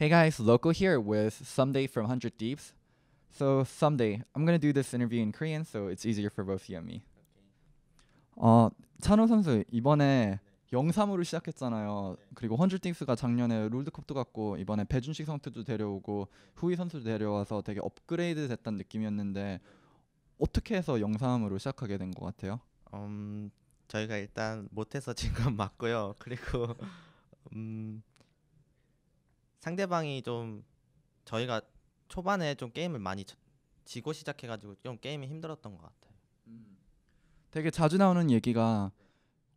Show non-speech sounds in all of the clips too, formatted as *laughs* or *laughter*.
Hey guys, Loco here with Someday from 100 Deeps. So, someday, I'm going to do this interview in Korean, so it's easier for both you and me. 어, 찬호 선수, 이번에 영삼으로 시작했잖아요. 그리고 100 Deeps가 작년에 롤드컵도 갔고, 이번에 배준식 선수도 데려오고, 후이 선수도 데려와서 되게 업그레이드 됐다는 느낌이었는데, 어떻게 해서 영삼으로 시작하게 된 것 같아요? 음, 저희가 일단 못해서 지금 맞고요. 그리고, 음, 상대방이 좀 저희가 초반에 좀 게임을 많이 지고 시작해가지고 좀 게임이 힘들었던 것 같아요. 음. 되게 자주 나오는 얘기가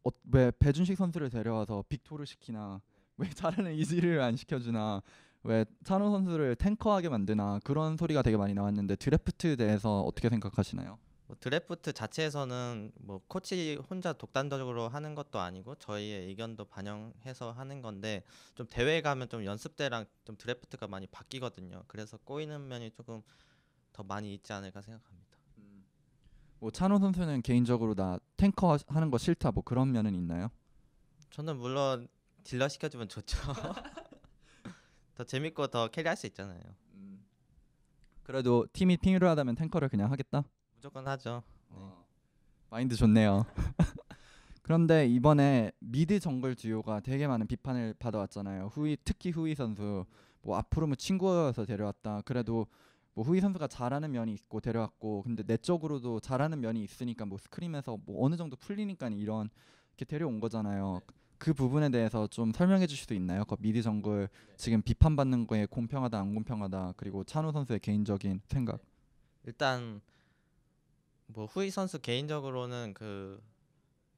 어, 왜 배준식 선수를 데려와서 빅토르 시키나 왜 잘하는 이리를안 시켜주나 왜 찬호 선수를 탱커하게 만드나 그런 소리가 되게 많이 나왔는데 드래프트에 대해서 어떻게 생각하시나요? 뭐 드래프트 자체에서는 뭐 코치 혼자 독단적으로 하는 것도 아니고 저희의 의견도 반영해서 하는 건데 좀 대회 가면 좀 연습 때랑 좀 드래프트가 많이 바뀌거든요. 그래서 꼬이는 면이 조금 더 많이 있지 않을까 생각합니다. 음. 뭐 찬호 선수는 개인적으로 나 탱커 하는 거 싫다 뭐 그런 면은 있나요? 저는 물론 딜러 시켜주면 좋죠. *laughs* 더 재밌고 더 캐리할 수 있잖아요. 음. 그래도 팀이 필요하다면 탱커를 그냥 하겠다. 무조건 하죠. 네. 어, 마인드 좋네요. *laughs* 그런데 이번에 미드 정글 듀오가 되게 많은 비판을 받아왔잖아요. 후이 특히 후이 선수 뭐 앞으로 뭐 친구여서 데려왔다. 그래도 뭐 후이 선수가 잘하는 면이 있고 데려왔고 근데 내적으로도 잘하는 면이 있으니까 뭐 스크림에서 뭐 어느 정도 풀리니까 이런 이렇게 데려온 거잖아요. 네. 그 부분에 대해서 좀 설명해 주실 수 있나요? 그 미드 정글 네. 지금 비판받는 거에 공평하다 안 공평하다 그리고 찬우 선수의 개인적인 생각. 네. 일단 뭐 후이 선수 개인적으로는 그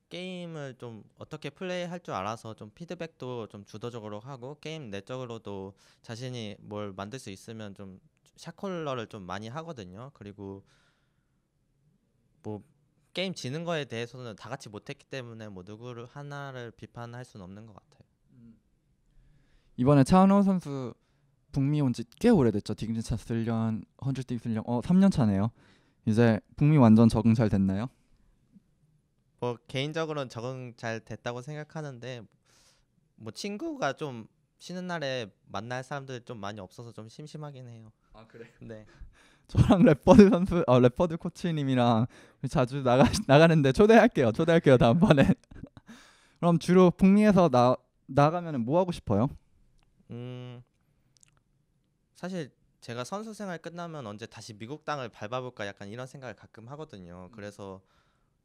게임을 좀 어떻게 플레이할 줄 알아서 좀 피드백도 좀 주도적으로 하고 게임 내적으로도 자신이 뭘 만들 수 있으면 좀 샷콜러를 좀 많이 하거든요. 그리고 뭐 게임 지는 거에 대해서는 다 같이 못했기 때문에 뭐 누구를 하나를 비판할 수는 없는 것 같아요. 음. 이번에 차은호 선수 북미 온지 꽤 오래됐죠. 디그니차스 1년, 헌줄 디그니스 1년, 어 3년 차네요. 이제 북미 완전 적응 잘 됐나요? 뭐 개인적으로는 적응 잘 됐다고 생각하는데 뭐 친구가 좀 쉬는 날에 만날 사람들 좀 많이 없어서 좀 심심하긴 해요. 아 그래? 네. *laughs* 저랑 래퍼드 선수, 어, 아, 래퍼드 코치님이랑 자주 나가 나가는데 초대할게요. 초대할게요 다음번에. *laughs* 그럼 주로 북미에서 나 나가면은 뭐 하고 싶어요? 음 사실 제가 선수 생활 끝나면 언제 다시 미국 땅을 밟아볼까 약간 이런 생각을 가끔 하거든요. 음. 그래서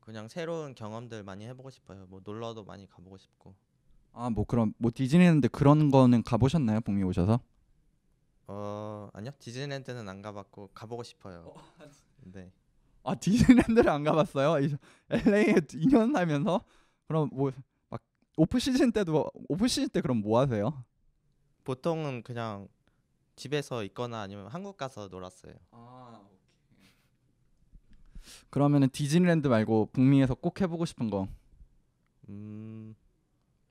그냥 새로운 경험들 많이 해보고 싶어요. 뭐 놀러도 많이 가보고 싶고. 아 뭐 그럼 뭐 디즈니랜드 그런 거는 가보셨나요? 북미 오셔서? 어 아니요 디즈니랜드는 안 가봤고 가보고 싶어요. 어, *laughs* 네. 아 디즈니랜드를 안 가봤어요? LA에 2년 살면서 그럼 뭐 막 오프 시즌 때도 오프 시즌 때 그럼 뭐 하세요? 보통은 그냥 집에서 있거나 아니면 한국 가서 놀았어요. 아 오케이. 그러면은 디즈니랜드 말고 북미에서 꼭 해보고 싶은 거. 음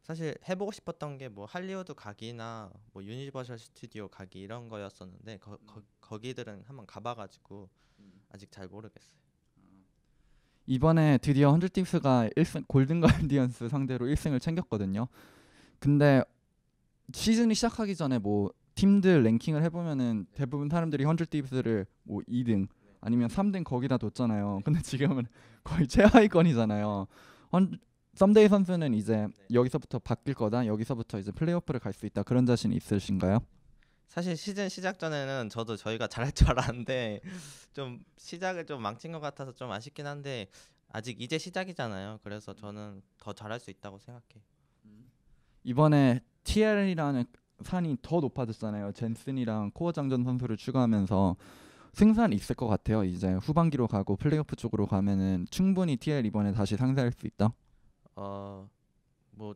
사실 해보고 싶었던 게 뭐 할리우드 가기나 뭐 유니버셜 스튜디오 가기 이런 거였었는데 거, 거 음. 기들은 한번 가봐가지고 음. 아직 잘 모르겠어요. 아. 이번에 드디어 헌드팁스가 1승 골든 가디언스 상대로 1승을 챙겼거든요. 근데 시즌이 시작하기 전에 뭐 팀들 랭킹을 해보면은 대부분 사람들이 헌줄 딥스를 뭐 2등 아니면 3등 거기다 뒀잖아요. *laughs* 근데 지금은 거의 최하위권이잖아요. 헌 썸데이 선수는 이제 여기서부터 바뀔 거다. 여기서부터 이제 플레이오프를 갈 수 있다. 그런 자신 있으신가요? 사실 시즌 시작 전에는 저도 저희가 잘할 줄 알았는데 좀 시작을 좀 망친 것 같아서 좀 아쉽긴 한데 아직 이제 시작이잖아요. 그래서 저는 더 잘할 수 있다고 생각해. 이번에 TL이라는 산이 더 높아졌잖아요. 젠슨이랑 코어 장전 선수를 추가하면서 승산 있을 것 같아요. 이제 후반기로 가고 플레이오프 쪽으로 가면은 충분히 TL 이번에 다시 상대할 수 있다. 어뭐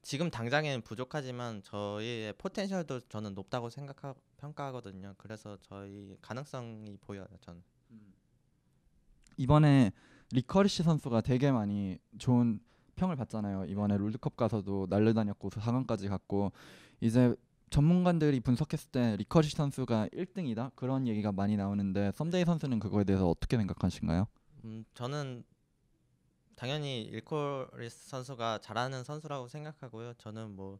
지금 당장에는 부족하지만 저희의 포텐셜도 저는 높다고 생각하 평가하거든요. 그래서 저희 가능성이 보여요. 저는 음. 이번에 리커리시 선수가 되게 많이 좋은 혹평을 받잖아요. 이번에 롤드컵 가서도 날려다녔고 4강까지 그 갔고 이제 전문가들이 분석했을 때 리커시 선수가 1등이다 그런 얘기가 많이 나오는데 썸데이 선수는 그거에 대해서 어떻게 생각하신가요? 음, 저는 당연히 일코리스 선수가 잘하는 선수라고 생각하고요. 저는 뭐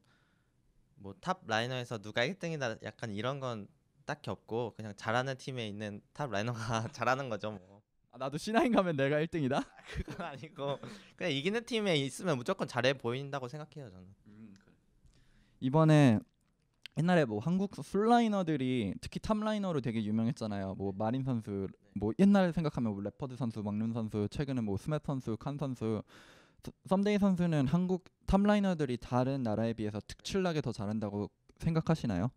뭐 탑 라이너에서 누가 1등이다 약간 이런 건 딱히 없고 그냥 잘하는 팀에 있는 탑 라이너가 *laughs* 잘하는 거죠. 뭐. 아, 나도 C9 가면 내가 1등이다? 아, 그건 아니고 그냥 이기는 팀에 있으면 무조건 잘해 보인다고 생각해요 저는. 음, 그래. 이번에 옛날에 뭐 한국 슬라이너들이 특히 탑라이너로 되게 유명했잖아요. 뭐 네. 마린 선수, 네. 뭐 옛날 에 생각하면 뭐 레퍼드 선수, 막눈 선수, 최근에 뭐 스맵 선수, 칸 선수, 썸데이 선수는 한국 탑라이너들이 다른 나라에 비해서 특출나게 더 잘한다고 생각하시나요?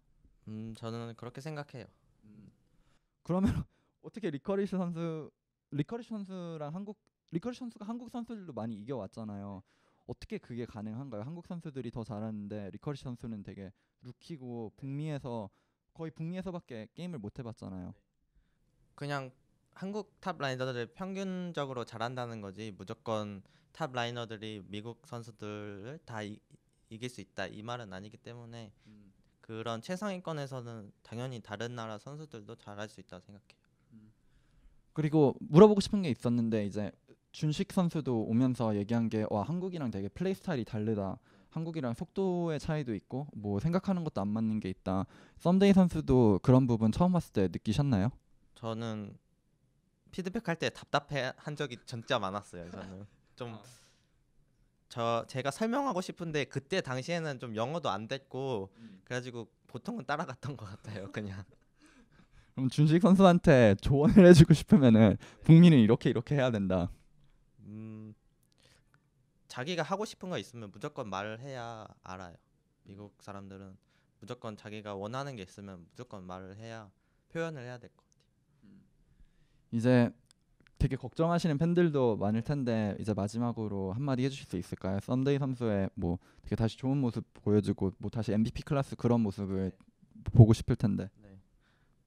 음, 저는 그렇게 생각해요. 음. 그러면 *laughs* 어떻게 리커리스 선수 리커리 선수랑 한국 리커리 선수가 한국 선수들도 많이 이겨왔잖아요. 어떻게 그게 가능한가요? 한국 선수들이 더 잘하는데 리커리 선수는 되게 루키고 북미에서 거의 북미에서밖에 게임을 못 해봤잖아요. 네. 그냥 한국 탑라이너들 평균적으로 잘한다는 거지 무조건 탑 라이너들이 미국 선수들을 다 이, 이길 수 있다 이 말은 아니기 때문에 음. 그런 최상위권에서는 당연히 다른 나라 선수들도 잘할 수 있다 고 생각해요. 그리고 물어보고 싶은 게 있었는데 이제 준식 선수도 오면서 얘기한 게 와 한국이랑 되게 플레이 스타일이 다르다. 한국이랑 속도의 차이도 있고 뭐 생각하는 것도 안 맞는 게 있다. 썸데이 선수도 그런 부분 처음 봤을 때 느끼셨나요? 저는 피드백할 때 답답해 한 적이 진짜 많았어요. 저는 좀저 아. 제가 설명하고 싶은데 그때 당시에는 좀 영어도 안 됐고 음. 그래가지고 보통은 따라갔던 것 같아요. 그냥 그럼 준식 선수한테 조언을 해주고 싶으면은 북미는 이렇게 이렇게 해야 된다. 음, 자기가 하고 싶은 거 있으면 무조건 말을 해야 알아요. 미국 사람들은 무조건 자기가 원하는 게 있으면 무조건 말을 해야 표현을 해야 될 것 같아요. 이제 되게 걱정하시는 팬들도 많을 텐데 이제 마지막으로 한마디 해주실 수 있을까요? 썬데이 선수의 뭐 되게 다시 좋은 모습 보여주고 뭐 다시 MVP 클래스 그런 모습을 네. 보고 싶을 텐데. 네.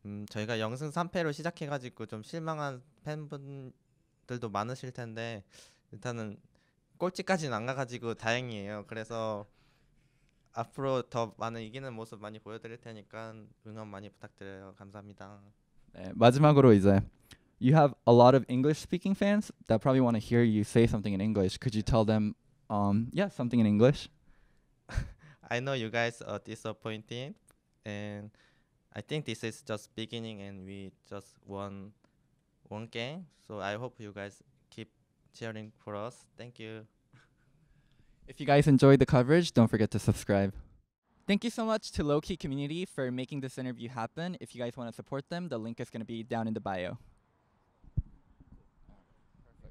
음, 저희가 영승 3패로 시작해가지고 좀 실망한 팬분들도 많으실 텐데 일단은 꼴찌까지는 안 가가지고 다행이에요. 그래서 앞으로 더 많은 이기는 모습 많이 보여드릴 테니까 응원 많이 부탁드려요. 감사합니다. 네, 마지막으로 이제 you have a lot of English speaking fans that probably want to hear you say something in English. Could you tell them, um, yeah, something in English? I know you guys are disappointed and I think this is just beginning, and we just won one game. So I hope you guys keep cheering for us. Thank you. If you guys enjoyed the coverage, don't forget to subscribe. Thank you so much to Low Key Community for making this interview happen. If you guys want to support them, the link is going to be down in the bio.